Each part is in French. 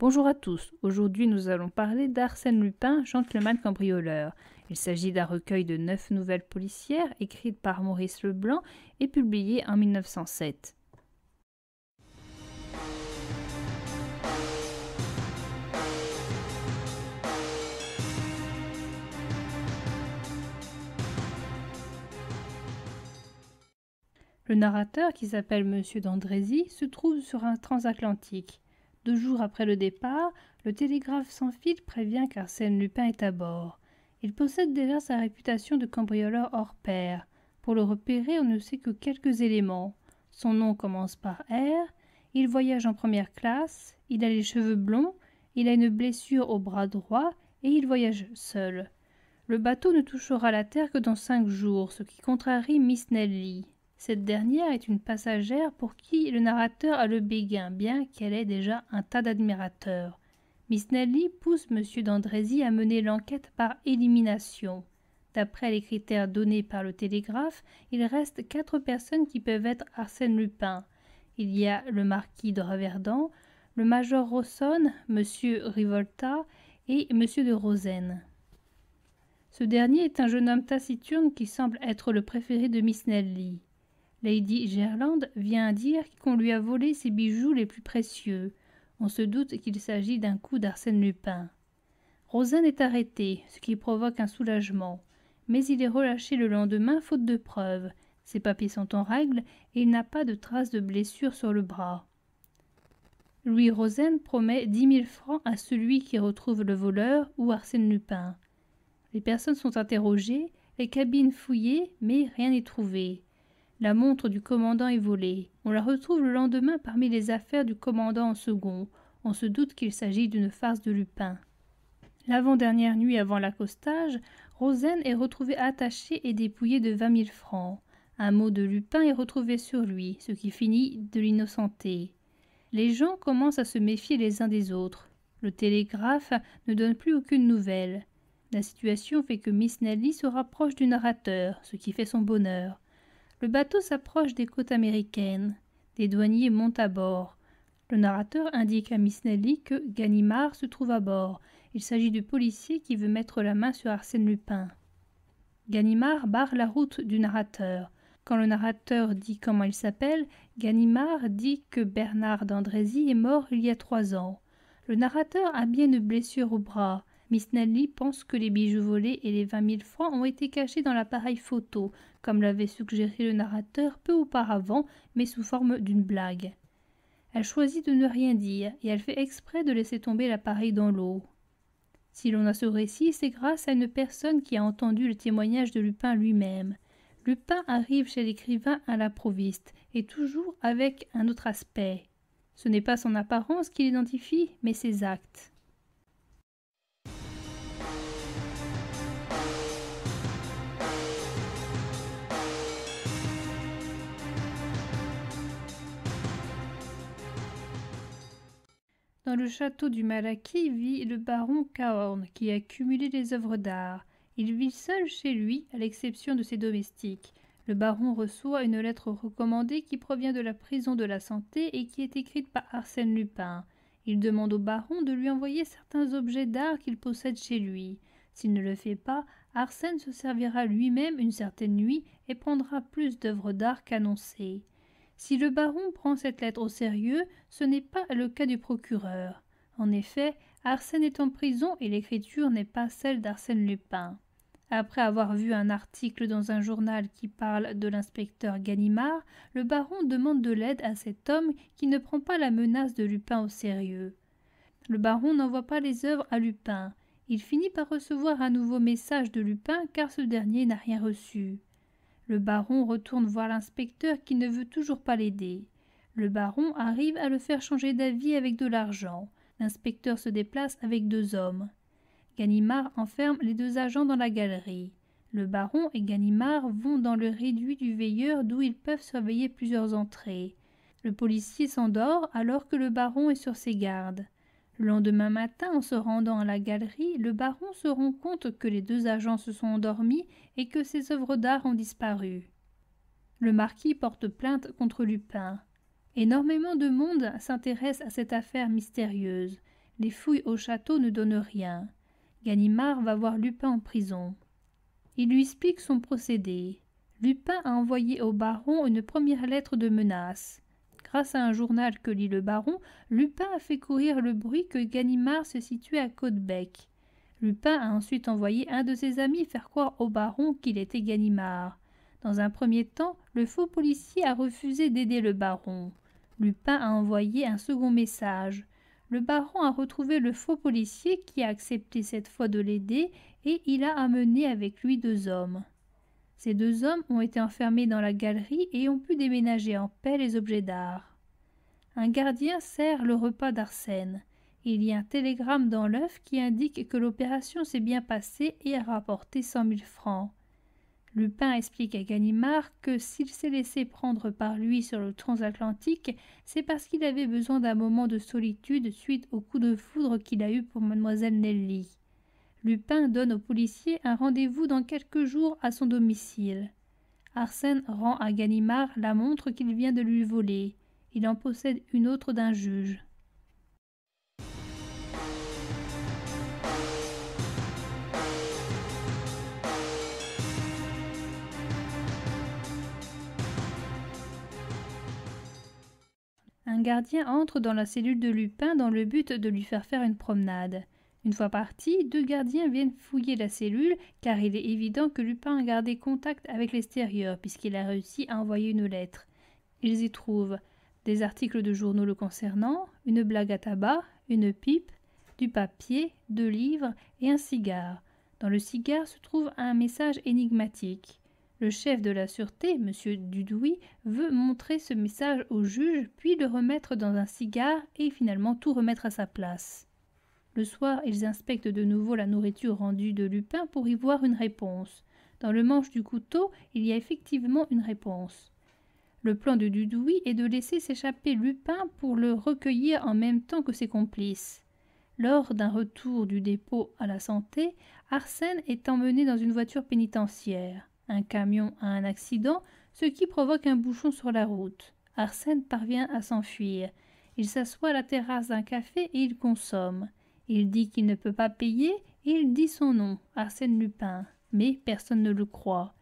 Bonjour à tous, aujourd'hui nous allons parler d'Arsène Lupin, gentleman cambrioleur. Il s'agit d'un recueil de neuf nouvelles policières écrites par Maurice Leblanc et publiées en 1907. Le narrateur, qui s'appelle Monsieur d'Andrézy, se trouve sur un transatlantique. Deux jours après le départ, le télégraphe sans fil prévient qu'Arsène Lupin est à bord. Il possède déjà sa réputation de cambrioleur hors pair. Pour le repérer, on ne sait que quelques éléments. Son nom commence par R, il voyage en première classe, il a les cheveux blonds, il a une blessure au bras droit et il voyage seul. Le bateau ne touchera la terre que dans cinq jours, ce qui contrarie Miss Nelly. Cette dernière est une passagère pour qui le narrateur a le béguin, bien qu'elle ait déjà un tas d'admirateurs. Miss Nelly pousse M. d'Andrézy à mener l'enquête par élimination. D'après les critères donnés par le télégraphe, il reste quatre personnes qui peuvent être Arsène Lupin. Il y a le marquis de Raverdan, le major Rosson, M. Rivolta et M. de Rosen. Ce dernier est un jeune homme taciturne qui semble être le préféré de Miss Nelly. Lady Gerland vient dire qu'on lui a volé ses bijoux les plus précieux. On se doute qu'il s'agit d'un coup d'Arsène Lupin. Rosen est arrêté, ce qui provoque un soulagement. Mais il est relâché le lendemain faute de preuves. Ses papiers sont en règle et il n'a pas de traces de blessure sur le bras. Louis Rosen promet dix mille francs à celui qui retrouve le voleur ou Arsène Lupin. Les personnes sont interrogées, les cabines fouillées, mais rien n'est trouvé. La montre du commandant est volée. On la retrouve le lendemain parmi les affaires du commandant en second. On se doute qu'il s'agit d'une farce de Lupin. L'avant-dernière nuit avant l'accostage, Rosen est retrouvée attachée et dépouillée de vingt mille francs. Un mot de Lupin est retrouvé sur lui, ce qui finit de l'innocenter. Les gens commencent à se méfier les uns des autres. Le télégraphe ne donne plus aucune nouvelle. La situation fait que Miss Nelly se rapproche du narrateur, ce qui fait son bonheur. Le bateau s'approche des côtes américaines. Des douaniers montent à bord. Le narrateur indique à Miss Nelly que Ganimard se trouve à bord. Il s'agit du policier qui veut mettre la main sur Arsène Lupin. Ganimard barre la route du narrateur. Quand le narrateur dit comment il s'appelle, Ganimard dit que Bernard d'Andrézy est mort il y a trois ans. Le narrateur a bien une blessure au bras. Miss Nelly pense que les bijoux volés et les vingt mille francs ont été cachés dans l'appareil photo, comme l'avait suggéré le narrateur peu auparavant, mais sous forme d'une blague. Elle choisit de ne rien dire, et elle fait exprès de laisser tomber l'appareil dans l'eau. Si l'on a ce récit, c'est grâce à une personne qui a entendu le témoignage de Lupin lui-même. Lupin arrive chez l'écrivain à l'improviste, et toujours avec un autre aspect. Ce n'est pas son apparence qu'il identifie, mais ses actes. Dans le château du Malaquis vit le baron Cahorn, qui a cumulé les œuvres d'art. Il vit seul chez lui, à l'exception de ses domestiques. Le baron reçoit une lettre recommandée qui provient de la prison de la santé et qui est écrite par Arsène Lupin. Il demande au baron de lui envoyer certains objets d'art qu'il possède chez lui. S'il ne le fait pas, Arsène se servira lui-même une certaine nuit et prendra plus d'œuvres d'art qu'annoncées. Si le baron prend cette lettre au sérieux, ce n'est pas le cas du procureur. En effet, Arsène est en prison et l'écriture n'est pas celle d'Arsène Lupin. Après avoir vu un article dans un journal qui parle de l'inspecteur Ganimard, le baron demande de l'aide à cet homme qui ne prend pas la menace de Lupin au sérieux. Le baron n'envoie pas les œuvres à Lupin. Il finit par recevoir un nouveau message de Lupin car ce dernier n'a rien reçu. Le baron retourne voir l'inspecteur qui ne veut toujours pas l'aider. Le baron arrive à le faire changer d'avis avec de l'argent. L'inspecteur se déplace avec deux hommes. Ganimard enferme les deux agents dans la galerie. Le baron et Ganimard vont dans le réduit du veilleur d'où ils peuvent surveiller plusieurs entrées. Le policier s'endort alors que le baron est sur ses gardes. Le lendemain matin, en se rendant à la galerie, le baron se rend compte que les deux agents se sont endormis et que ses œuvres d'art ont disparu. Le marquis porte plainte contre Lupin. Énormément de monde s'intéresse à cette affaire mystérieuse. Les fouilles au château ne donnent rien. Ganimard va voir Lupin en prison. Il lui explique son procédé. Lupin a envoyé au baron une première lettre de menace. Grâce à un journal que lit le baron, Lupin a fait courir le bruit que Ganimard se situait à côtebec. Lupin a ensuite envoyé un de ses amis faire croire au baron qu'il était Ganimard. Dans un premier temps, le faux policier a refusé d'aider le baron. Lupin a envoyé un second message. Le baron a retrouvé le faux policier qui a accepté cette fois de l'aider et il a amené avec lui deux hommes. Ces deux hommes ont été enfermés dans la galerie et ont pu déménager en paix les objets d'art. Un gardien sert le repas d'Arsène. Il y a un télégramme dans l'œuf qui indique que l'opération s'est bien passée et a rapporté cent mille francs. Lupin explique à Ganimard que s'il s'est laissé prendre par lui sur le transatlantique, c'est parce qu'il avait besoin d'un moment de solitude suite au coup de foudre qu'il a eu pour mademoiselle Nelly. Lupin donne au policier un rendez-vous dans quelques jours à son domicile. Arsène rend à Ganimard la montre qu'il vient de lui voler. Il en possède une autre d'un juge. Un gardien entre dans la cellule de Lupin dans le but de lui faire faire une promenade. Une fois parti, deux gardiens viennent fouiller la cellule car il est évident que Lupin a gardé contact avec l'extérieur puisqu'il a réussi à envoyer une lettre. Ils y trouvent des articles de journaux le concernant, une blague à tabac, une pipe, du papier, deux livres et un cigare. Dans le cigare se trouve un message énigmatique. Le chef de la sûreté, M. Dudouis, veut montrer ce message au juge, puis le remettre dans un cigare et finalement tout remettre à sa place. Le soir, ils inspectent de nouveau la nourriture rendue de Lupin pour y voir une réponse. Dans le manche du couteau, il y a effectivement une réponse. Le plan de Dudouis est de laisser s'échapper Lupin pour le recueillir en même temps que ses complices. Lors d'un retour du dépôt à la santé, Arsène est emmené dans une voiture pénitentiaire. Un camion a un accident, ce qui provoque un bouchon sur la route. Arsène parvient à s'enfuir. Il s'assoit à la terrasse d'un café et il consomme. Il dit qu'il ne peut pas payer et il dit son nom, Arsène Lupin, mais personne ne le croit.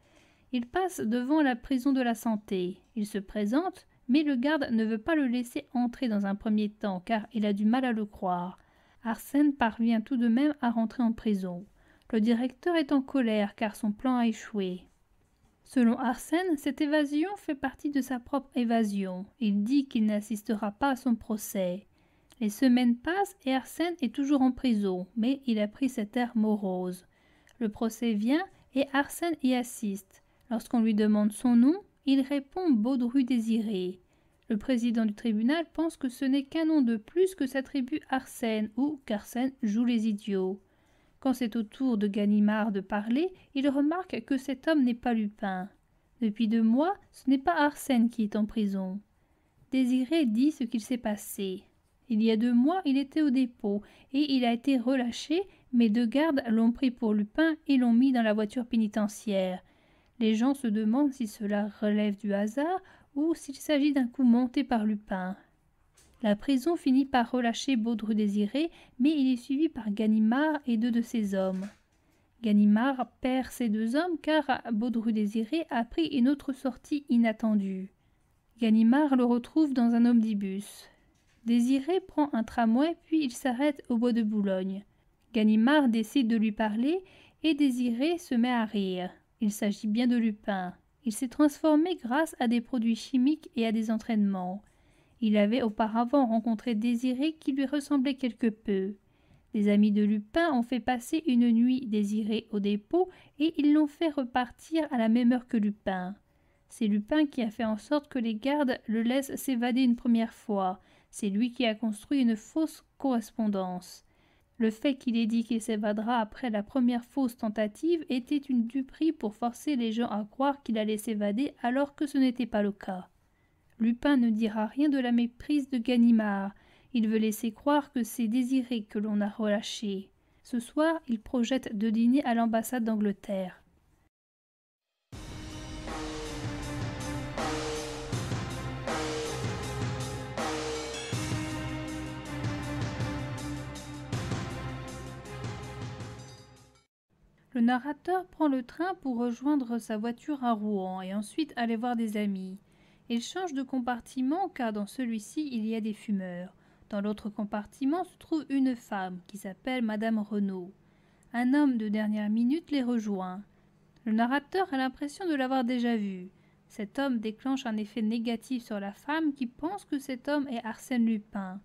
Il passe devant la prison de la santé. Il se présente, mais le garde ne veut pas le laisser entrer dans un premier temps car il a du mal à le croire. Arsène parvient tout de même à rentrer en prison. Le directeur est en colère car son plan a échoué. Selon Arsène, cette évasion fait partie de sa propre évasion. Il dit qu'il n'assistera pas à son procès. Les semaines passent et Arsène est toujours en prison, mais il a pris cet air morose. Le procès vient et Arsène y assiste. Lorsqu'on lui demande son nom, il répond Baudru Désiré. Le président du tribunal pense que ce n'est qu'un nom de plus que s'attribue Arsène ou qu'Arsène joue les idiots. Quand c'est au tour de Ganimard de parler, il remarque que cet homme n'est pas Lupin. Depuis deux mois, ce n'est pas Arsène qui est en prison. Désiré dit ce qu'il s'est passé. Il y a deux mois, il était au dépôt, et il a été relâché, mais deux gardes l'ont pris pour Lupin et l'ont mis dans la voiture pénitentiaire. Les gens se demandent si cela relève du hasard ou s'il s'agit d'un coup monté par Lupin. La prison finit par relâcher Baudru Désiré, mais il est suivi par Ganimard et deux de ses hommes. Ganimard perd ses deux hommes car Baudru Désiré a pris une autre sortie inattendue. Ganimard le retrouve dans un omnibus. Désiré prend un tramway puis il s'arrête au bois de Boulogne. Ganimard décide de lui parler et Désiré se met à rire. Il s'agit bien de Lupin. Il s'est transformé grâce à des produits chimiques et à des entraînements. Il avait auparavant rencontré Désiré qui lui ressemblait quelque peu. Les amis de Lupin ont fait passer une nuit Désiré au dépôt et ils l'ont fait repartir à la même heure que Lupin. C'est Lupin qui a fait en sorte que les gardes le laissent s'évader une première fois, c'est lui qui a construit une fausse correspondance. Le fait qu'il ait dit qu'il s'évadera après la première fausse tentative était une duperie pour forcer les gens à croire qu'il allait s'évader alors que ce n'était pas le cas. Lupin ne dira rien de la méprise de Ganimard. Il veut laisser croire que c'est Désiré que l'on a relâché. Ce soir, il projette de dîner à l'ambassade d'Angleterre. Le narrateur prend le train pour rejoindre sa voiture à Rouen et ensuite aller voir des amis. Il change de compartiment car dans celui-ci il y a des fumeurs. Dans l'autre compartiment se trouve une femme qui s'appelle Madame Renaud. Un homme de dernière minute les rejoint. Le narrateur a l'impression de l'avoir déjà vu. Cet homme déclenche un effet négatif sur la femme qui pense que cet homme est Arsène Lupin.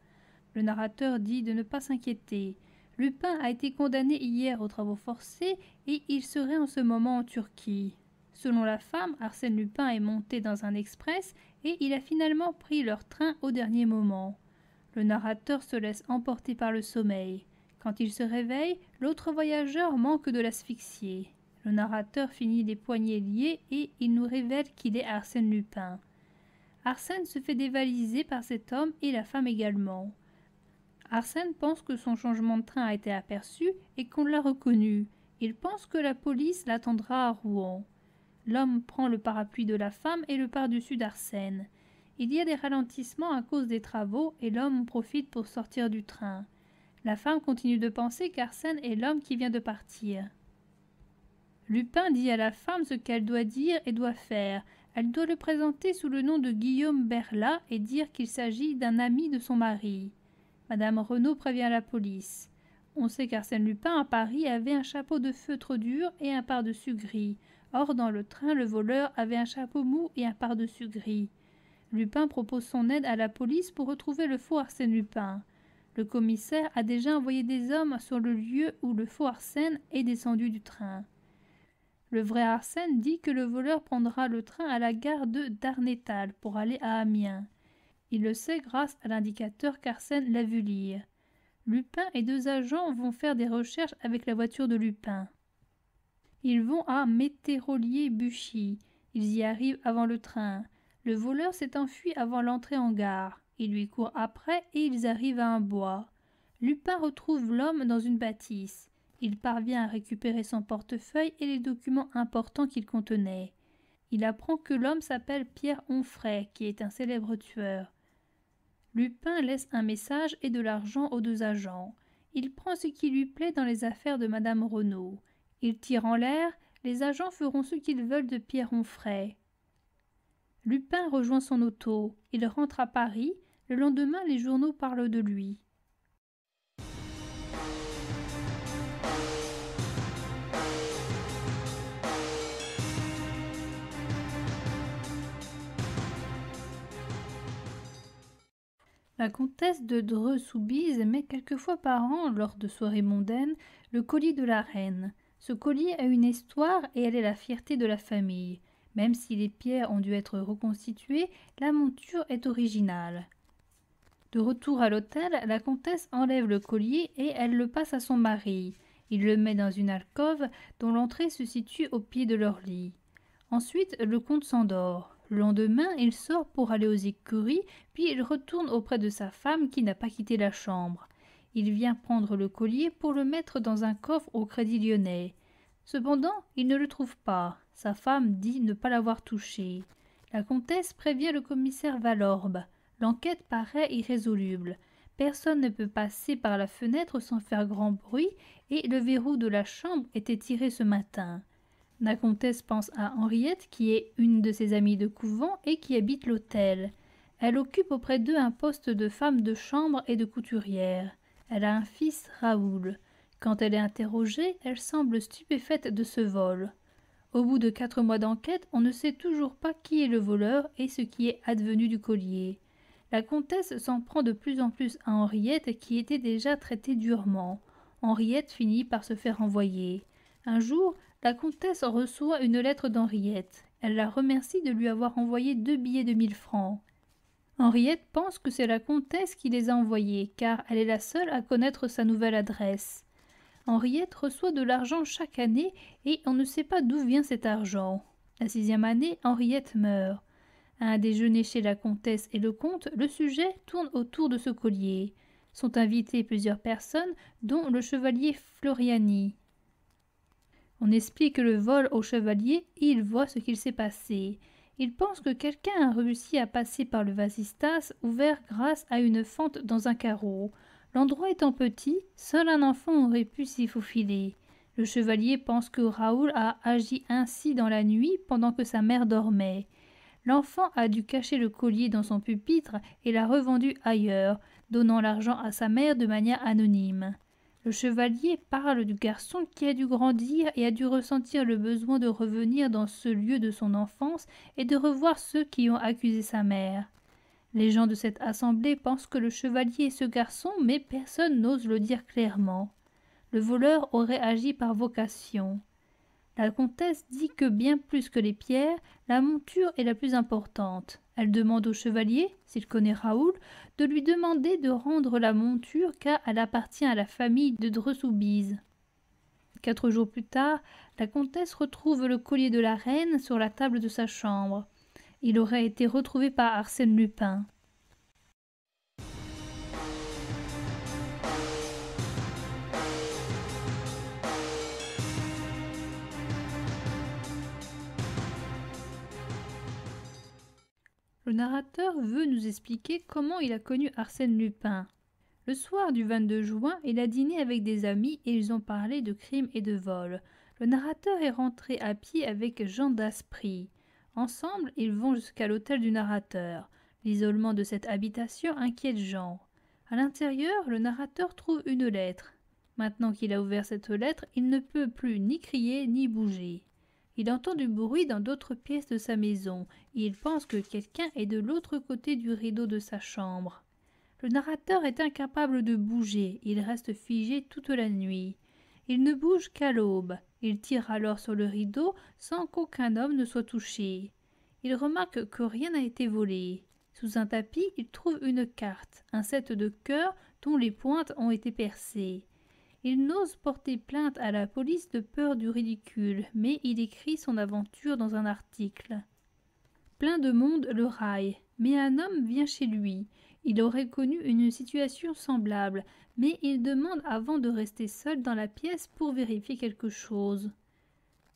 Le narrateur dit de ne pas s'inquiéter, Lupin a été condamné hier aux travaux forcés et il serait en ce moment en Turquie. Selon la femme, Arsène Lupin est monté dans un express et il a finalement pris leur train au dernier moment. Le narrateur se laisse emporter par le sommeil. Quand il se réveille, l'autre voyageur manque de l'asphyxier. Le narrateur finit des poignets liés et il nous révèle qu'il est Arsène Lupin. Arsène se fait dévaliser par cet homme et la femme également. Arsène pense que son changement de train a été aperçu et qu'on l'a reconnu. Il pense que la police l'attendra à Rouen. L'homme prend le parapluie de la femme et le part dessus d'Arsène. Il y a des ralentissements à cause des travaux et l'homme profite pour sortir du train. La femme continue de penser qu'Arsène est l'homme qui vient de partir. Lupin dit à la femme ce qu'elle doit dire et doit faire. Elle doit le présenter sous le nom de Guillaume Berlat et dire qu'il s'agit d'un ami de son mari. Madame Renaud prévient la police. On sait qu'Arsène Lupin à Paris avait un chapeau de feutre dur et un pardessus gris. Or, dans le train, le voleur avait un chapeau mou et un pardessus gris. Lupin propose son aide à la police pour retrouver le faux Arsène Lupin. Le commissaire a déjà envoyé des hommes sur le lieu où le faux Arsène est descendu du train. Le vrai Arsène dit que le voleur prendra le train à la gare de Darnétal pour aller à Amiens. Il le sait grâce à l'indicateur qu'Arsène l'a vu lire. Lupin et deux agents vont faire des recherches avec la voiture de Lupin. Ils vont à Métérolier-Buchy. Ils y arrivent avant le train. Le voleur s'est enfui avant l'entrée en gare. Il lui court après et ils arrivent à un bois. Lupin retrouve l'homme dans une bâtisse. Il parvient à récupérer son portefeuille et les documents importants qu'il contenait. Il apprend que l'homme s'appelle Pierre Onfray, qui est un célèbre tueur. Lupin laisse un message et de l'argent aux deux agents. Il prend ce qui lui plaît dans les affaires de madame Renaud. Il tire en l'air, les agents feront ce qu'ils veulent de Pierre-Onfray. Lupin rejoint son auto. Il rentre à Paris. Le lendemain, les journaux parlent de lui. La comtesse de Dreux Soubise met quelquefois par an, lors de soirées mondaines, le collier de la reine. Ce collier a une histoire et elle est la fierté de la famille. Même si les pierres ont dû être reconstituées, la monture est originale. De retour à l'hôtel, la comtesse enlève le collier et elle le passe à son mari. Il le met dans une alcôve dont l'entrée se situe au pied de leur lit. Ensuite, le comte s'endort. Le lendemain, il sort pour aller aux écuries, puis il retourne auprès de sa femme qui n'a pas quitté la chambre. Il vient prendre le collier pour le mettre dans un coffre au Crédit Lyonnais. Cependant, il ne le trouve pas. Sa femme dit ne pas l'avoir touché. La comtesse prévient le commissaire Valorbe. L'enquête paraît irrésoluble. Personne ne peut passer par la fenêtre sans faire grand bruit, et le verrou de la chambre était tiré ce matin. La comtesse pense à Henriette, qui est une de ses amies de couvent et qui habite l'hôtel. Elle occupe auprès d'eux un poste de femme de chambre et de couturière. Elle a un fils, Raoul. Quand elle est interrogée, elle semble stupéfaite de ce vol. Au bout de quatre mois d'enquête, on ne sait toujours pas qui est le voleur et ce qui est advenu du collier. La comtesse s'en prend de plus en plus à Henriette, qui était déjà traitée durement. Henriette finit par se faire envoyer. Un jour, la comtesse reçoit une lettre d'Henriette. Elle la remercie de lui avoir envoyé deux billets de mille francs. Henriette pense que c'est la comtesse qui les a envoyés, car elle est la seule à connaître sa nouvelle adresse. Henriette reçoit de l'argent chaque année et on ne sait pas d'où vient cet argent. La sixième année, Henriette meurt. À un déjeuner chez la comtesse et le comte, le sujet tourne autour de ce collier. Sont invitées plusieurs personnes, dont le chevalier Floriani. On explique le vol au chevalier et il voit ce qu'il s'est passé. Il pense que quelqu'un a réussi à passer par le vasistas ouvert grâce à une fente dans un carreau. L'endroit étant petit, seul un enfant aurait pu s'y faufiler. Le chevalier pense que Raoul a agi ainsi dans la nuit pendant que sa mère dormait. L'enfant a dû cacher le collier dans son pupitre et l'a revendu ailleurs, donnant l'argent à sa mère de manière anonyme. Le chevalier parle du garçon qui a dû grandir et a dû ressentir le besoin de revenir dans ce lieu de son enfance et de revoir ceux qui ont accusé sa mère. Les gens de cette assemblée pensent que le chevalier est ce garçon, mais personne n'ose le dire clairement. Le voleur aurait agi par vocation. La comtesse dit que bien plus que les pierres, la monture est la plus importante. Elle demande au chevalier, s'il connaît Raoul, de lui demander de rendre la monture car elle appartient à la famille de Dressoubise. Quatre jours plus tard, la comtesse retrouve le collier de la reine sur la table de sa chambre. Il aurait été retrouvé par Arsène Lupin. Le narrateur veut nous expliquer comment il a connu Arsène Lupin. Le soir du 22 juin, il a dîné avec des amis et ils ont parlé de crimes et de vols. Le narrateur est rentré à pied avec Jean d'Aspry. Ensemble, ils vont jusqu'à l'hôtel du narrateur. L'isolement de cette habitation inquiète Jean. À l'intérieur, le narrateur trouve une lettre. Maintenant qu'il a ouvert cette lettre, il ne peut plus ni crier ni bouger. Il entend du bruit dans d'autres pièces de sa maison, et il pense que quelqu'un est de l'autre côté du rideau de sa chambre. Le narrateur est incapable de bouger, il reste figé toute la nuit. Il ne bouge qu'à l'aube, il tire alors sur le rideau sans qu'aucun homme ne soit touché. Il remarque que rien n'a été volé. Sous un tapis, il trouve une carte, un set de cœurs dont les pointes ont été percées. Il n'ose porter plainte à la police de peur du ridicule, mais il écrit son aventure dans un article. Plein de monde le raille, mais un homme vient chez lui. Il aurait connu une situation semblable, mais il demande avant de rester seul dans la pièce pour vérifier quelque chose.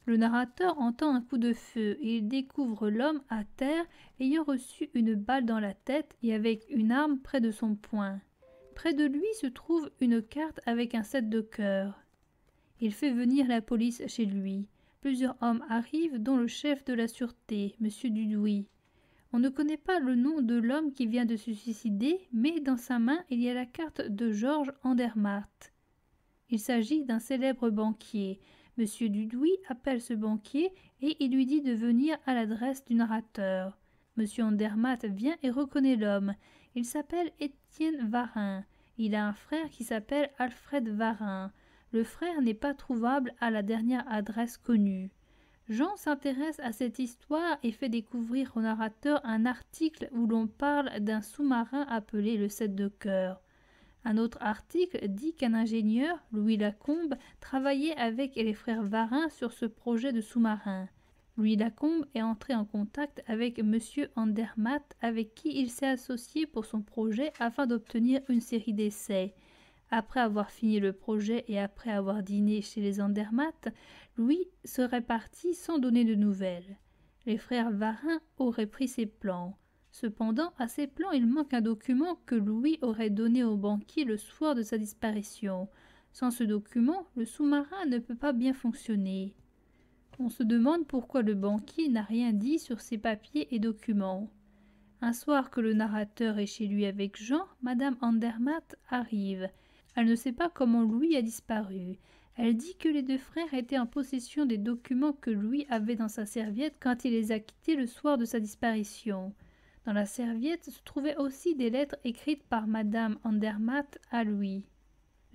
Le narrateur entend un coup de feu et il découvre l'homme à terre ayant reçu une balle dans la tête et avec une arme près de son poing. Près de lui se trouve une carte avec un set de cœur. Il fait venir la police chez lui. Plusieurs hommes arrivent, dont le chef de la sûreté, M. Dudouis. On ne connaît pas le nom de l'homme qui vient de se suicider, mais dans sa main il y a la carte de Georges Andermatt. Il s'agit d'un célèbre banquier. M. Dudouis appelle ce banquier et il lui dit de venir à l'adresse du narrateur. M. Andermatt vient et reconnaît l'homme. Il s'appelle Étienne Varin. Il a un frère qui s'appelle Alfred Varin. Le frère n'est pas trouvable à la dernière adresse connue. Jean s'intéresse à cette histoire et fait découvrir au narrateur un article où l'on parle d'un sous-marin appelé le Sept de cœur. Un autre article dit qu'un ingénieur, Louis Lacombe, travaillait avec les frères Varin sur ce projet de sous-marin. Louis Lacombe est entré en contact avec M. Andermatt, avec qui il s'est associé pour son projet afin d'obtenir une série d'essais. Après avoir fini le projet et après avoir dîné chez les Andermatt, Louis serait parti sans donner de nouvelles. Les frères Varin auraient pris ses plans. Cependant, à ces plans, il manque un document que Louis aurait donné au banquier le soir de sa disparition. Sans ce document, le sous-marin ne peut pas bien fonctionner. On se demande pourquoi le banquier n'a rien dit sur ses papiers et documents. Un soir que le narrateur est chez lui avec Jean, Madame Andermatt arrive. Elle ne sait pas comment Louis a disparu. Elle dit que les deux frères étaient en possession des documents que Louis avait dans sa serviette quand il les a quittés le soir de sa disparition. Dans la serviette se trouvaient aussi des lettres écrites par Madame Andermatt à Louis.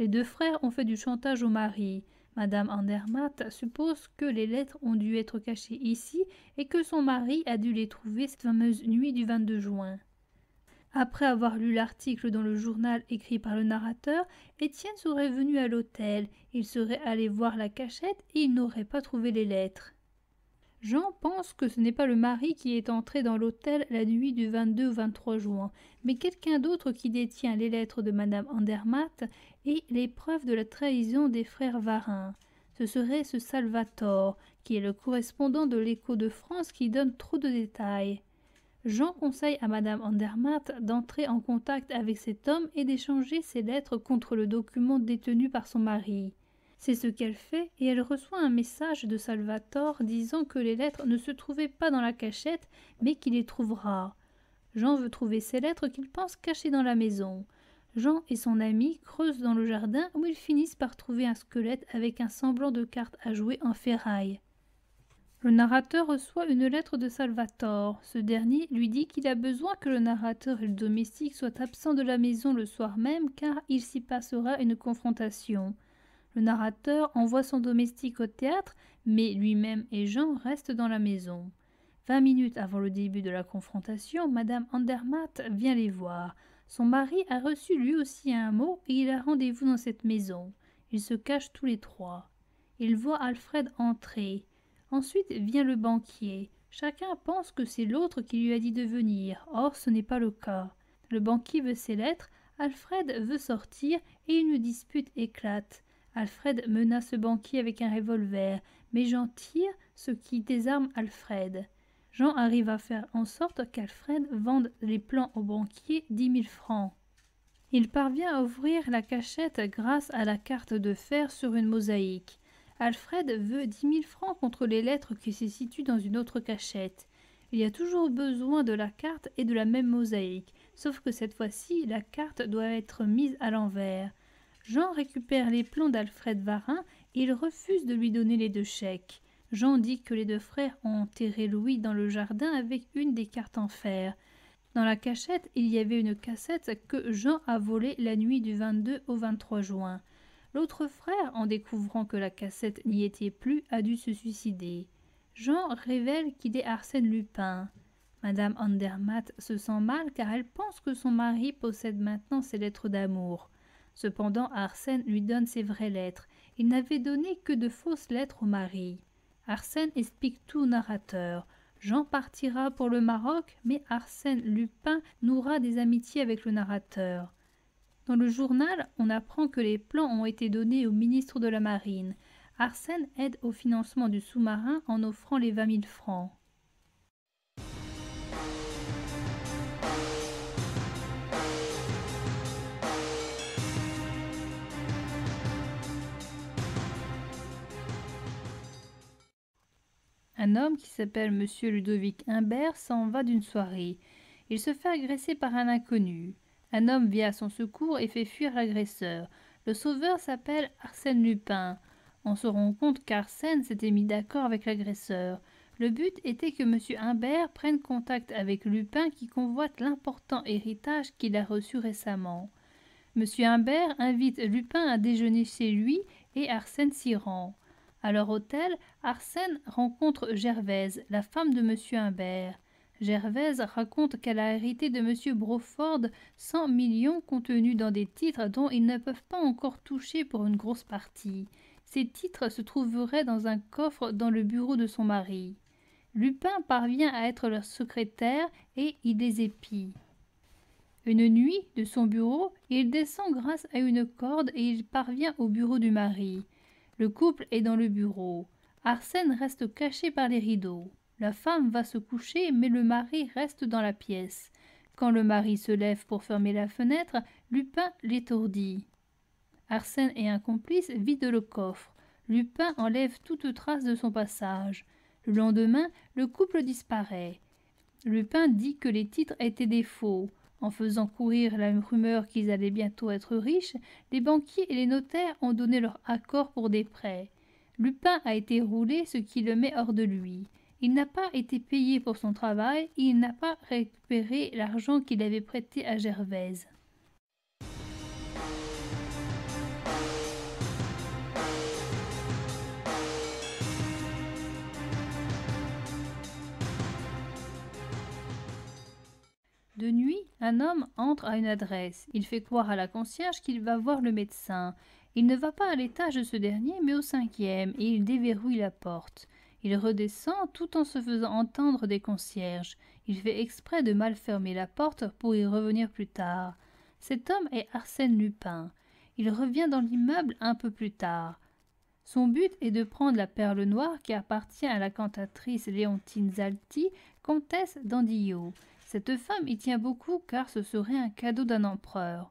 Les deux frères ont fait du chantage au mari. Madame Andermatt suppose que les lettres ont dû être cachées ici et que son mari a dû les trouver cette fameuse nuit du 22 juin. Après avoir lu l'article dans le journal écrit par le narrateur, Étienne serait venu à l'hôtel, il serait allé voir la cachette et il n'aurait pas trouvé les lettres. Jean pense que ce n'est pas le mari qui est entré dans l'hôtel la nuit du 22 au 23 juin, mais quelqu'un d'autre qui détient les lettres de Madame Andermatt et les preuves de la trahison des frères Varin. Ce serait ce Salvator, qui est le correspondant de l'Écho de France qui donne trop de détails. Jean conseille à Madame Andermatt d'entrer en contact avec cet homme et d'échanger ses lettres contre le document détenu par son mari. C'est ce qu'elle fait et elle reçoit un message de Salvatore disant que les lettres ne se trouvaient pas dans la cachette mais qu'il les trouvera. Jean veut trouver ces lettres qu'il pense cachées dans la maison. Jean et son ami creusent dans le jardin où ils finissent par trouver un squelette avec un semblant de carte à jouer en ferraille. Le narrateur reçoit une lettre de Salvatore. Ce dernier lui dit qu'il a besoin que le narrateur et le domestique soient absents de la maison le soir même car il s'y passera une confrontation. Le narrateur envoie son domestique au théâtre, mais lui-même et Jean restent dans la maison. Vingt minutes avant le début de la confrontation, Madame Andermatt vient les voir. Son mari a reçu lui aussi un mot et il a rendez-vous dans cette maison. Ils se cachent tous les trois. Il voit Alfred entrer. Ensuite vient le banquier. Chacun pense que c'est l'autre qui lui a dit de venir. Or, ce n'est pas le cas. Le banquier veut ses lettres, Alfred veut sortir et une dispute éclate. Alfred mena ce banquier avec un revolver, mais Jean tire, ce qui désarme Alfred. Jean arrive à faire en sorte qu'Alfred vende les plans au banquier dix mille francs. Il parvient à ouvrir la cachette grâce à la carte de fer sur une mosaïque. Alfred veut dix mille francs contre les lettres qui se situent dans une autre cachette. Il y a toujours besoin de la carte et de la même mosaïque, sauf que cette fois-ci la carte doit être mise à l'envers. Jean récupère les plans d'Alfred Varin et il refuse de lui donner les deux chèques. Jean dit que les deux frères ont enterré Louis dans le jardin avec une des cartes en fer. Dans la cachette, il y avait une cassette que Jean a volée la nuit du 22 au 23 juin. L'autre frère, en découvrant que la cassette n'y était plus, a dû se suicider. Jean révèle qu'il est Arsène Lupin. Madame Andermatt se sent mal car elle pense que son mari possède maintenant ses lettres d'amour. Cependant, Arsène lui donne ses vraies lettres. Il n'avait donné que de fausses lettres au mari. Arsène explique tout au narrateur. Jean partira pour le Maroc, mais Arsène Lupin nourra des amitiés avec le narrateur. Dans le journal, on apprend que les plans ont été donnés au ministre de la Marine. Arsène aide au financement du sous-marin en offrant les vingt mille francs. Un homme qui s'appelle M. Ludovic Imbert s'en va d'une soirée. Il se fait agresser par un inconnu. Un homme vient à son secours et fait fuir l'agresseur. Le sauveur s'appelle Arsène Lupin. On se rend compte qu'Arsène s'était mis d'accord avec l'agresseur. Le but était que M. Humbert prenne contact avec Lupin qui convoite l'important héritage qu'il a reçu récemment. M. Humbert invite Lupin à déjeuner chez lui et Arsène s'y rend. À leur hôtel, Arsène rencontre Gervaise, la femme de M. Humbert. Gervaise raconte qu'elle a hérité de M. Broford 100 millions contenus dans des titres dont ils ne peuvent pas encore toucher pour une grosse partie. Ces titres se trouveraient dans un coffre dans le bureau de son mari. Lupin parvient à être leur secrétaire et y les épie. Une nuit, de son bureau, il descend grâce à une corde et il parvient au bureau du mari. Le couple est dans le bureau. Arsène reste caché par les rideaux. La femme va se coucher, mais le mari reste dans la pièce. Quand le mari se lève pour fermer la fenêtre, Lupin l'étourdit. Arsène et un complice vident le coffre. Lupin enlève toute trace de son passage. Le lendemain, le couple disparaît. Lupin dit que les titres étaient des faux. En faisant courir la rumeur qu'ils allaient bientôt être riches, les banquiers et les notaires ont donné leur accord pour des prêts. Lupin a été roulé, ce qui le met hors de lui. Il n'a pas été payé pour son travail, et il n'a pas récupéré l'argent qu'il avait prêté à Gervaise. De nuit, un homme entre à une adresse. Il fait croire à la concierge qu'il va voir le médecin. Il ne va pas à l'étage de ce dernier, mais au cinquième, et il déverrouille la porte. Il redescend tout en se faisant entendre des concierges. Il fait exprès de mal fermer la porte pour y revenir plus tard. Cet homme est Arsène Lupin. Il revient dans l'immeuble un peu plus tard. Son but est de prendre la perle noire qui appartient à la cantatrice Léontine Zalti, comtesse d'Andillot. Cette femme y tient beaucoup car ce serait un cadeau d'un empereur.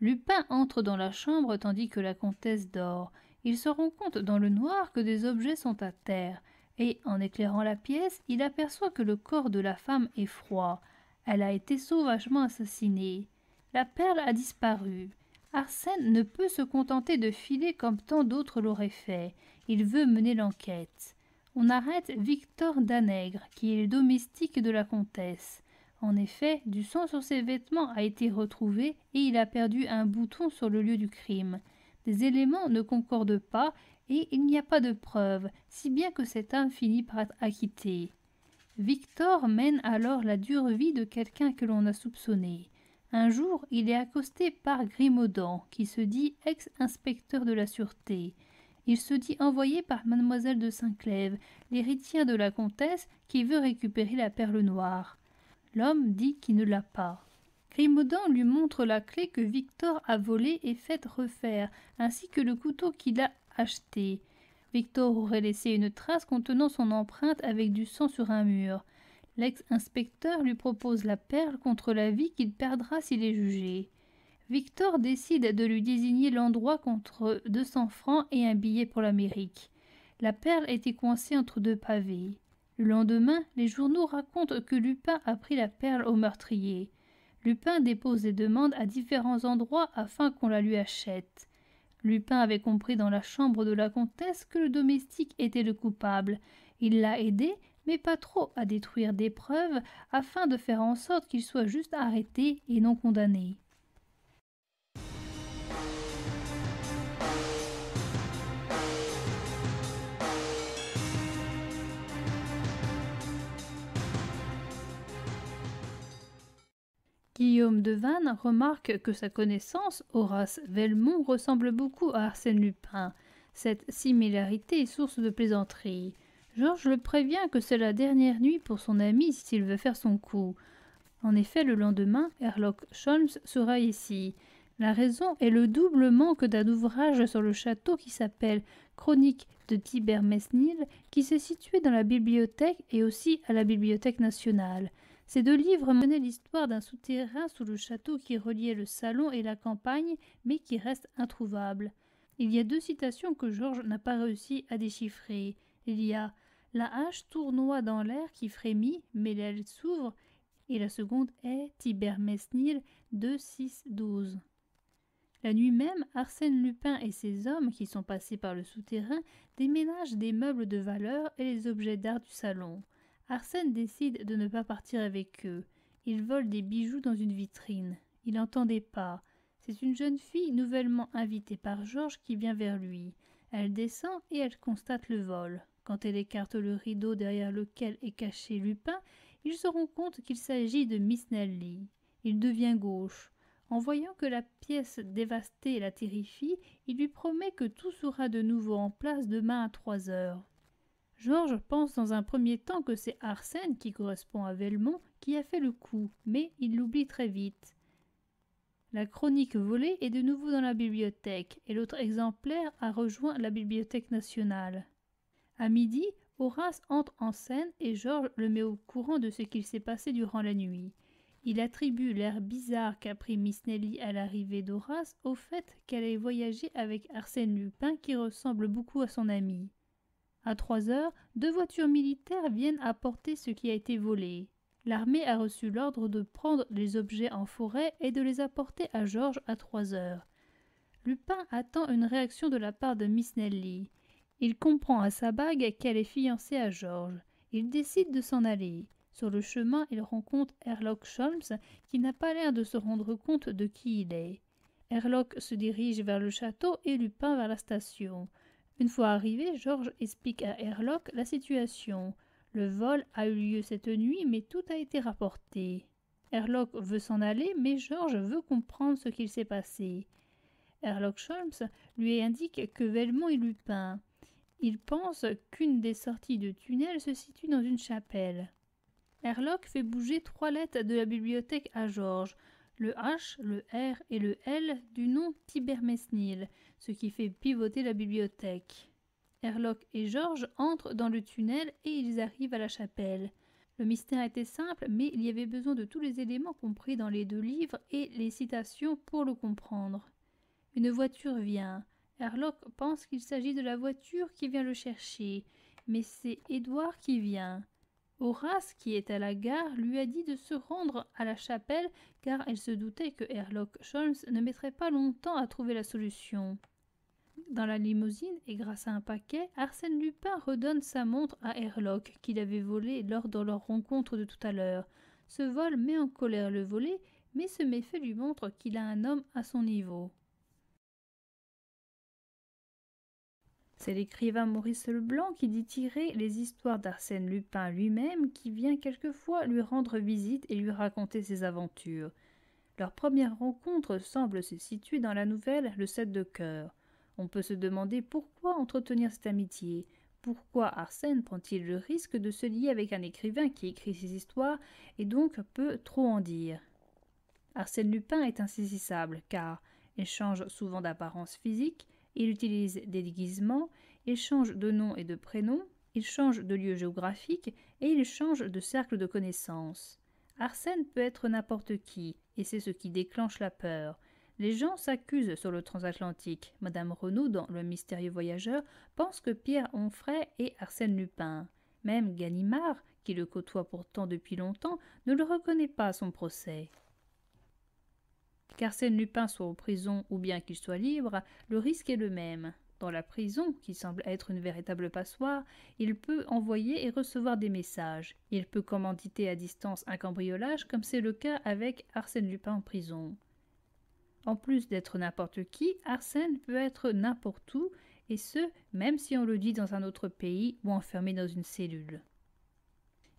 Lupin entre dans la chambre tandis que la comtesse dort. Il se rend compte dans le noir que des objets sont à terre, et en éclairant la pièce, il aperçoit que le corps de la femme est froid. Elle a été sauvagement assassinée. La perle a disparu. Arsène ne peut se contenter de filer comme tant d'autres l'auraient fait. Il veut mener l'enquête. On arrête Victor Danègre, qui est le domestique de la comtesse. En effet, du sang sur ses vêtements a été retrouvé et il a perdu un bouton sur le lieu du crime. Des éléments ne concordent pas et il n'y a pas de preuves, si bien que cet homme finit par être acquitté. Victor mène alors la dure vie de quelqu'un que l'on a soupçonné. Un jour, il est accosté par Grimaudan, qui se dit ex-inspecteur de la sûreté. Il se dit envoyé par mademoiselle de saint Saint-Clève, l'héritière de la comtesse, qui veut récupérer la perle noire. L'homme dit qu'il ne l'a pas. Grimaudan lui montre la clé que Victor a volée et faite refaire, ainsi que le couteau qu'il a acheté. Victor aurait laissé une trace contenant son empreinte avec du sang sur un mur. L'ex-inspecteur lui propose la perle contre la vie qu'il perdra s'il est jugé. Victor décide de lui désigner l'endroit contre 200 francs et un billet pour l'Amérique. La perle était coincée entre deux pavés. Le lendemain, les journaux racontent que Lupin a pris la perle au meurtrier. Lupin dépose des demandes à différents endroits afin qu'on la lui achète. Lupin avait compris dans la chambre de la comtesse que le domestique était le coupable. Il l'a aidé, mais pas trop, à détruire des preuves afin de faire en sorte qu'il soit juste arrêté et non condamné. Guillaume de Vannes remarque que sa connaissance, Horace Velmont, ressemble beaucoup à Arsène Lupin. Cette similarité est source de plaisanterie. Georges le prévient que c'est la dernière nuit pour son ami s'il veut faire son coup. En effet, le lendemain, Herlock Sholmes sera ici. La raison est le double manque d'un ouvrage sur le château qui s'appelle Chronique de Tibermesnil, qui s'est situé dans la bibliothèque et aussi à la Bibliothèque nationale. Ces deux livres menaient l'histoire d'un souterrain sous le château qui reliait le salon et la campagne, mais qui reste introuvable. Il y a deux citations que Georges n'a pas réussi à déchiffrer. Il y a La hache tournoie dans l'air qui frémit, mais l'aile s'ouvre, et la seconde est Tibermesnil ». La nuit même, Arsène Lupin et ses hommes, qui sont passés par le souterrain, déménagent des meubles de valeur et les objets d'art du salon. Arsène décide de ne pas partir avec eux. Il vole des bijoux dans une vitrine. Il entend des pas. C'est une jeune fille nouvellement invitée par Georges qui vient vers lui. Elle descend et elle constate le vol. Quand elle écarte le rideau derrière lequel est caché Lupin, il se rend compte qu'il s'agit de Miss Nelly. Il devient gauche. En voyant que la pièce dévastée la terrifie, il lui promet que tout sera de nouveau en place demain à trois heures. Georges pense dans un premier temps que c'est Arsène, qui correspond à Velmont, qui a fait le coup, mais il l'oublie très vite. La chronique volée est de nouveau dans la bibliothèque, et l'autre exemplaire a rejoint la bibliothèque nationale. À midi, Horace entre en scène et Georges le met au courant de ce qu'il s'est passé durant la nuit. Il attribue l'air bizarre qu'a pris Miss Nelly à l'arrivée d'Horace au fait qu'elle ait voyagé avec Arsène Lupin qui ressemble beaucoup à son ami. À 3 heures, deux voitures militaires viennent apporter ce qui a été volé. L'armée a reçu l'ordre de prendre les objets en forêt et de les apporter à Georges à trois heures. Lupin attend une réaction de la part de Miss Nelly. Il comprend à sa bague qu'elle est fiancée à Georges. Il décide de s'en aller. Sur le chemin, il rencontre Herlock Sholmes qui n'a pas l'air de se rendre compte de qui il est. Herlock se dirige vers le château et Lupin vers la station. Une fois arrivé, Georges explique à Herlock la situation. Le vol a eu lieu cette nuit, mais tout a été rapporté. Herlock veut s'en aller, mais Georges veut comprendre ce qu'il s'est passé. Herlock Sholmes lui indique que Velmont est Lupin. Il pense qu'une des sorties de tunnel se situe dans une chapelle. Herlock fait bouger trois lettres de la bibliothèque à Georges le H, le R et le L du nom Tibermesnil, ce qui fait pivoter la bibliothèque. Herlock et Georges entrent dans le tunnel et ils arrivent à la chapelle. Le mystère était simple, mais il y avait besoin de tous les éléments compris dans les deux livres et les citations pour le comprendre. Une voiture vient. Herlock pense qu'il s'agit de la voiture qui vient le chercher, mais c'est Édouard qui vient. Horace, qui est à la gare, lui a dit de se rendre à la chapelle car elle se doutait que Herlock Sholmes ne mettrait pas longtemps à trouver la solution. Dans la limousine et grâce à un paquet, Arsène Lupin redonne sa montre à Herlock qu'il avait volée lors de leur rencontre de tout à l'heure. Ce vol met en colère le volet, mais ce méfait lui montre qu'il a un homme à son niveau. C'est l'écrivain Maurice Leblanc qui dit tirer les histoires d'Arsène Lupin lui-même qui vient quelquefois lui rendre visite et lui raconter ses aventures. Leur première rencontre semble se situer dans la nouvelle Le Sept de cœur. On peut se demander pourquoi entretenir cette amitié. Pourquoi Arsène prend-il le risque de se lier avec un écrivain qui écrit ses histoires et donc peut trop en dire Arsène Lupin est insaisissable car, échange souvent d'apparence physique, il utilise des déguisements, il change de nom et de prénom, il change de lieu géographique et il change de cercle de connaissances. Arsène peut être n'importe qui, et c'est ce qui déclenche la peur. Les gens s'accusent sur le transatlantique. Madame Renaud, dans Le mystérieux voyageur, pense que Pierre Onfray est Arsène Lupin. Même Ganimard, qui le côtoie pourtant depuis longtemps, ne le reconnaît pas à son procès. Qu'Arsène Lupin soit en prison ou bien qu'il soit libre, le risque est le même. Dans la prison, qui semble être une véritable passoire, il peut envoyer et recevoir des messages. Il peut commanditer à distance un cambriolage comme c'est le cas avec Arsène Lupin en prison. En plus d'être n'importe qui, Arsène peut être n'importe où, et ce, même si on le dit dans un autre pays ou enfermé dans une cellule.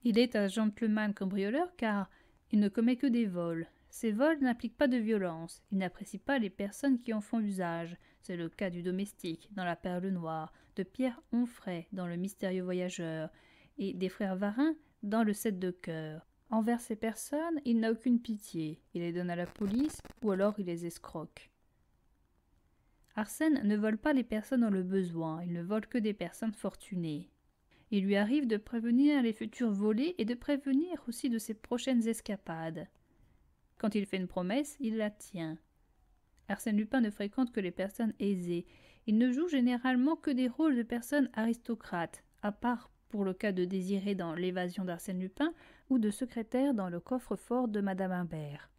Il est un gentleman cambrioleur car il ne commet que des vols, ces vols n'impliquent pas de violence. il n'apprécie pas les personnes qui en font usage. C'est le cas du domestique dans La Perle Noire, de Pierre Onfray dans Le Mystérieux Voyageur et des frères Varin dans Le Sept de Cœur. Envers ces personnes, il n'a aucune pitié. Il les donne à la police ou alors il les escroque. Arsène ne vole pas les personnes dans le besoin, il ne vole que des personnes fortunées. Il lui arrive de prévenir les futurs volés et de prévenir aussi de ses prochaines escapades. Quand il fait une promesse, il la tient. Arsène Lupin ne fréquente que les personnes aisées. Il ne joue généralement que des rôles de personnes aristocrates, à part pour le cas de Désiré dans L'évasion d'Arsène Lupin ou de secrétaire dans le coffre-fort de Madame Imbert.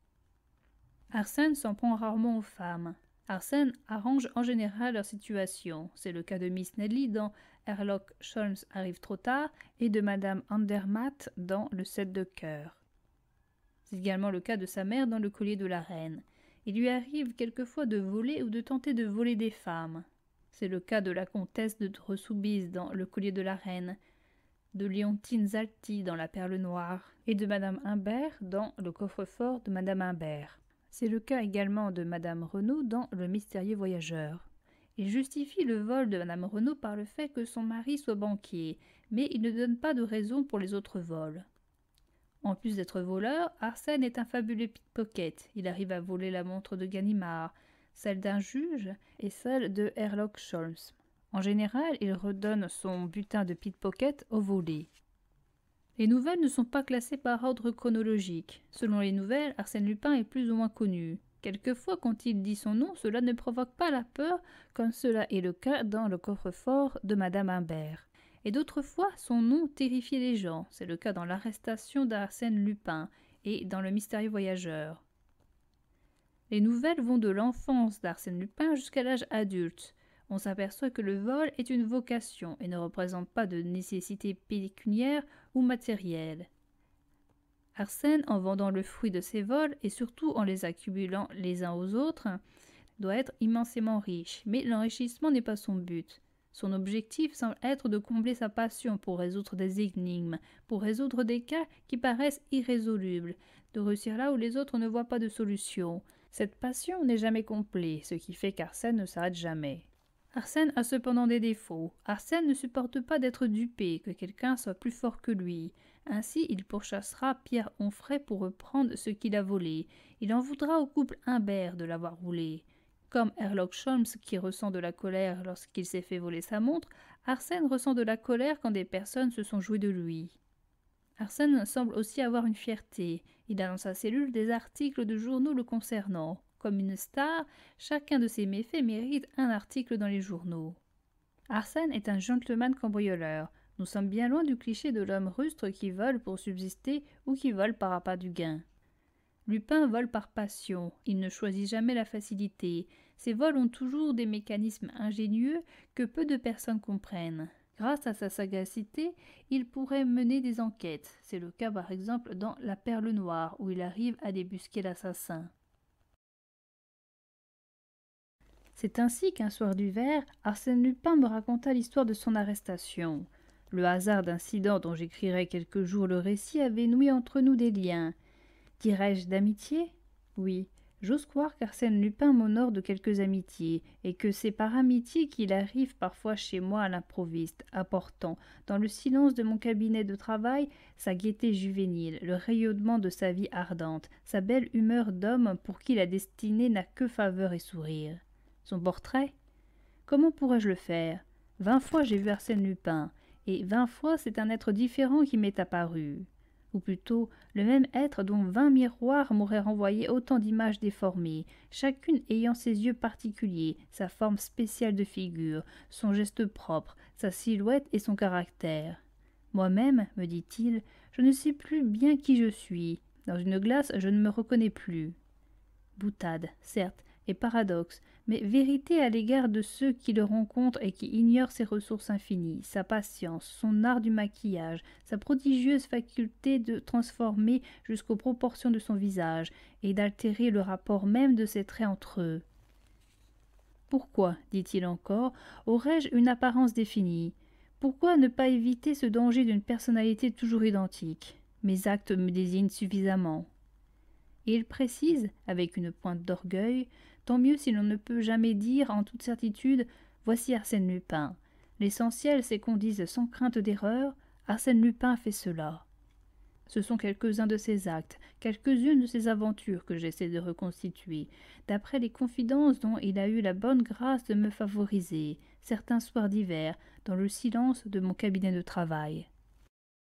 Arsène s'en prend rarement aux femmes. Arsène arrange en général leur situation. C'est le cas de Miss Nelly dans Herlock Sholmes arrive trop tard et de Madame Andermatt dans Le set de cœur. C'est également le cas de sa mère dans le collier de la reine. Il lui arrive quelquefois de voler ou de tenter de voler des femmes. C'est le cas de la comtesse de Dressoubise dans le collier de la reine, de Léontine Zalti dans la perle noire et de madame Imbert dans le coffre-fort de madame Imbert. C'est le cas également de madame Renaud dans le mystérieux voyageur. Il justifie le vol de madame Renaud par le fait que son mari soit banquier, mais il ne donne pas de raison pour les autres vols. En plus d'être voleur, Arsène est un fabuleux pickpocket. Il arrive à voler la montre de Ganimard, celle d'un juge et celle de Herlock Sholmes. En général, il redonne son butin de pickpocket au volé. Les nouvelles ne sont pas classées par ordre chronologique. Selon les nouvelles, Arsène Lupin est plus ou moins connu. Quelquefois, quand il dit son nom, cela ne provoque pas la peur, comme cela est le cas dans le coffre-fort de Madame Imbert et d'autres fois son nom terrifie les gens. C'est le cas dans l'arrestation d'Arsène Lupin et dans Le mystérieux voyageur. Les nouvelles vont de l'enfance d'Arsène Lupin jusqu'à l'âge adulte. On s'aperçoit que le vol est une vocation et ne représente pas de nécessité pécuniaire ou matérielle. Arsène, en vendant le fruit de ses vols et surtout en les accumulant les uns aux autres, doit être immensément riche, mais l'enrichissement n'est pas son but. Son objectif semble être de combler sa passion pour résoudre des énigmes, pour résoudre des cas qui paraissent irrésolubles, de réussir là où les autres ne voient pas de solution. Cette passion n'est jamais complète, ce qui fait qu'Arsène ne s'arrête jamais. Arsène a cependant des défauts. Arsène ne supporte pas d'être dupé, que quelqu'un soit plus fort que lui. Ainsi, il pourchassera Pierre Onfray pour reprendre ce qu'il a volé. Il en voudra au couple Imbert de l'avoir roulé. Comme Herlock Sholmes qui ressent de la colère lorsqu'il s'est fait voler sa montre, Arsène ressent de la colère quand des personnes se sont jouées de lui. Arsène semble aussi avoir une fierté. Il a dans sa cellule des articles de journaux le concernant. Comme une star, chacun de ses méfaits mérite un article dans les journaux. Arsène est un gentleman cambrioleur. Nous sommes bien loin du cliché de l'homme rustre qui vole pour subsister ou qui vole par appât du gain. Lupin vole par passion, il ne choisit jamais la facilité. Ses vols ont toujours des mécanismes ingénieux que peu de personnes comprennent. Grâce à sa sagacité, il pourrait mener des enquêtes. C'est le cas par exemple dans La Perle Noire, où il arrive à débusquer l'assassin. C'est ainsi qu'un soir d'hiver, Arsène Lupin me raconta l'histoire de son arrestation. Le hasard d'incident dont j'écrirai quelques jours le récit avait noué entre nous des liens. Dirais-je d'amitié Oui, j'ose croire qu'Arsène Lupin m'honore de quelques amitiés, et que c'est par amitié qu'il arrive parfois chez moi à l'improviste, apportant, dans le silence de mon cabinet de travail, sa gaieté juvénile, le rayonnement de sa vie ardente, sa belle humeur d'homme pour qui la destinée n'a que faveur et sourire. Son portrait Comment pourrais-je le faire Vingt fois j'ai vu Arsène Lupin, et vingt fois c'est un être différent qui m'est apparu ou plutôt le même être dont vingt miroirs m'auraient renvoyé autant d'images déformées, chacune ayant ses yeux particuliers, sa forme spéciale de figure, son geste propre, sa silhouette et son caractère. Moi-même, me dit-il, je ne sais plus bien qui je suis. Dans une glace, je ne me reconnais plus. Boutade, certes, et paradoxe, mais vérité à l'égard de ceux qui le rencontrent et qui ignorent ses ressources infinies, sa patience, son art du maquillage, sa prodigieuse faculté de transformer jusqu'aux proportions de son visage et d'altérer le rapport même de ses traits entre eux. Pourquoi, dit-il encore, aurais-je une apparence définie Pourquoi ne pas éviter ce danger d'une personnalité toujours identique Mes actes me désignent suffisamment. Et il précise, avec une pointe d'orgueil, Tant mieux si l'on ne peut jamais dire en toute certitude Voici Arsène Lupin. L'essentiel, c'est qu'on dise sans crainte d'erreur Arsène Lupin fait cela. Ce sont quelques-uns de ses actes, quelques-unes de ses aventures que j'essaie de reconstituer, d'après les confidences dont il a eu la bonne grâce de me favoriser, certains soirs d'hiver, dans le silence de mon cabinet de travail.